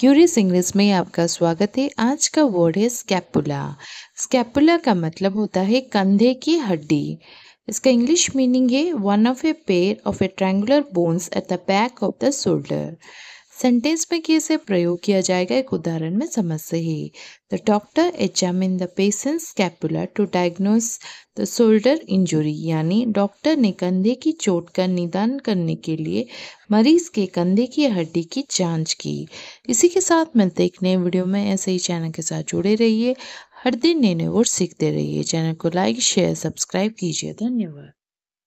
curious English में आपका स्वागत है आज का वर्ड है स्कैपुला स्कैपुला का मतलब होता है कंधे की हड्डी इसका इंग्लिश मीनिंग है one of a pair of a triangular bones at the back of the shoulder sentence में कैसे प्रयोग किया जाएगा एक उदाहरण में समझ ही the doctor examine the patient scapular to diagnose the shoulder injury यानी डॉक्टर ने कंधे की चोट का निदान करने के लिए मरीज के कंधे की हड्डी की जांच की इसी के साथ मिलते एक नए वीडियो में ऐसे ही चैनल के साथ जुड़े रहिए हर दिन नए नए वोट सीखते रहिए चैनल को लाइक शेयर सब्सक्राइब कीजिए धन्यवाद